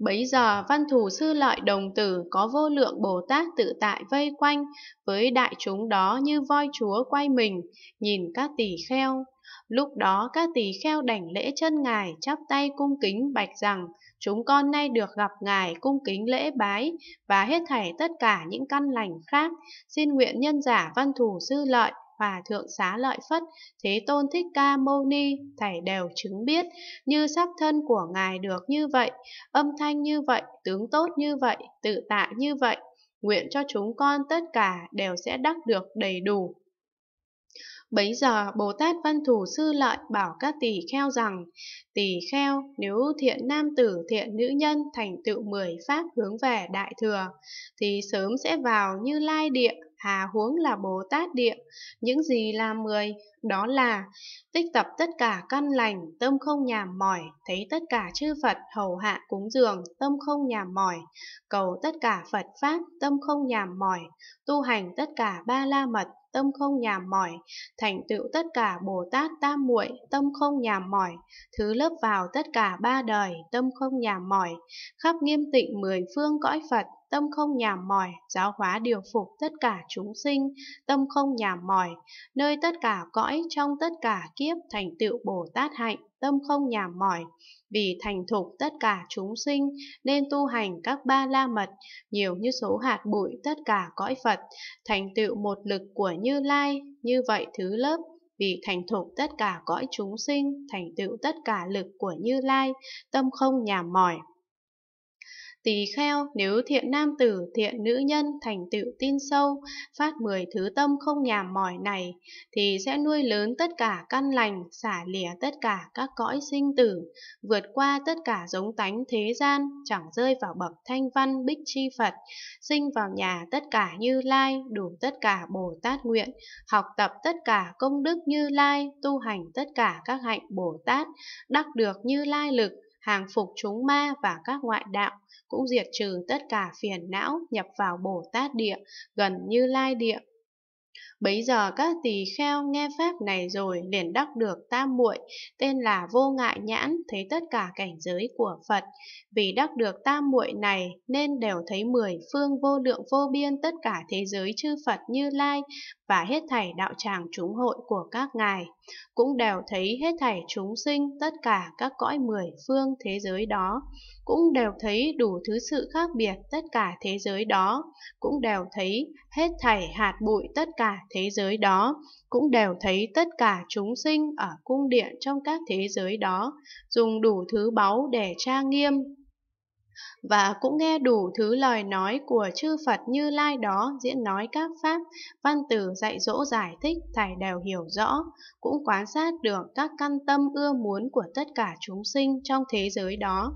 Bấy giờ văn thù sư lợi đồng tử có vô lượng Bồ Tát tự tại vây quanh với đại chúng đó như voi chúa quay mình, nhìn các tỳ kheo. Lúc đó các tỳ kheo đảnh lễ chân ngài chắp tay cung kính bạch rằng chúng con nay được gặp ngài cung kính lễ bái và hết thảy tất cả những căn lành khác xin nguyện nhân giả văn thù sư lợi hòa thượng xá lợi phất thế tôn thích ca mâu ni thảy đều chứng biết như sắc thân của ngài được như vậy âm thanh như vậy tướng tốt như vậy tự tại như vậy nguyện cho chúng con tất cả đều sẽ đắc được đầy đủ Bấy giờ Bồ Tát Văn Thù Sư Lợi bảo các tỳ kheo rằng, tỳ kheo nếu thiện nam tử thiện nữ nhân thành tựu mười pháp hướng về Đại Thừa, thì sớm sẽ vào như lai địa, hà huống là Bồ Tát Địa, những gì là mười, đó là tích tập tất cả căn lành, tâm không nhàm mỏi, thấy tất cả chư Phật hầu hạ cúng dường, tâm không nhàm mỏi, cầu tất cả Phật Pháp, tâm không nhàm mỏi, tu hành tất cả ba la mật, tâm không nhàm mỏi, thành tựu tất cả Bồ Tát tam muội, tâm không nhàm mỏi, thứ lớp vào tất cả ba đời, tâm không nhàm mỏi, khắp nghiêm tịnh mười phương cõi Phật, tâm không nhàm mỏi, giáo hóa điều phục tất cả chúng sinh, tâm không nhàm mỏi, nơi tất cả cõi trong tất cả kiếp thành tựu Bồ Tát hạnh, tâm không nhàm mỏi, vì thành thục tất cả chúng sinh nên tu hành các ba la mật, nhiều như số hạt bụi tất cả cõi Phật, thành tựu một lực của Như Lai, như vậy thứ lớp vì thành thục tất cả cõi chúng sinh, thành tựu tất cả lực của Như Lai, tâm không nhàm mỏi tỳ kheo nếu thiện nam tử thiện nữ nhân thành tựu tin sâu phát mười thứ tâm không nhàm mỏi này thì sẽ nuôi lớn tất cả căn lành xả lìa tất cả các cõi sinh tử vượt qua tất cả giống tánh thế gian chẳng rơi vào bậc thanh văn bích chi phật sinh vào nhà tất cả như lai đủ tất cả bồ tát nguyện học tập tất cả công đức như lai tu hành tất cả các hạnh bồ tát đắc được như lai lực hàng phục chúng ma và các ngoại đạo, cũng diệt trừ tất cả phiền não nhập vào Bồ Tát địa, gần như lai địa. Bấy giờ các tỳ kheo nghe pháp này rồi liền đắc được tam muội, tên là vô ngại nhãn, thấy tất cả cảnh giới của Phật. Vì đắc được tam muội này nên đều thấy mười phương vô lượng vô biên tất cả thế giới chư Phật Như Lai và hết thảy đạo tràng chúng hội của các ngài cũng đều thấy hết thảy chúng sinh tất cả các cõi mười phương thế giới đó, cũng đều thấy đủ thứ sự khác biệt tất cả thế giới đó, cũng đều thấy hết thảy hạt bụi tất cả thế giới đó, cũng đều thấy tất cả chúng sinh ở cung điện trong các thế giới đó, dùng đủ thứ báu để tra nghiêm, và cũng nghe đủ thứ lời nói của chư Phật Như Lai đó diễn nói các pháp, văn từ dạy dỗ giải thích thầy đều hiểu rõ, cũng quan sát được các căn tâm ưa muốn của tất cả chúng sinh trong thế giới đó.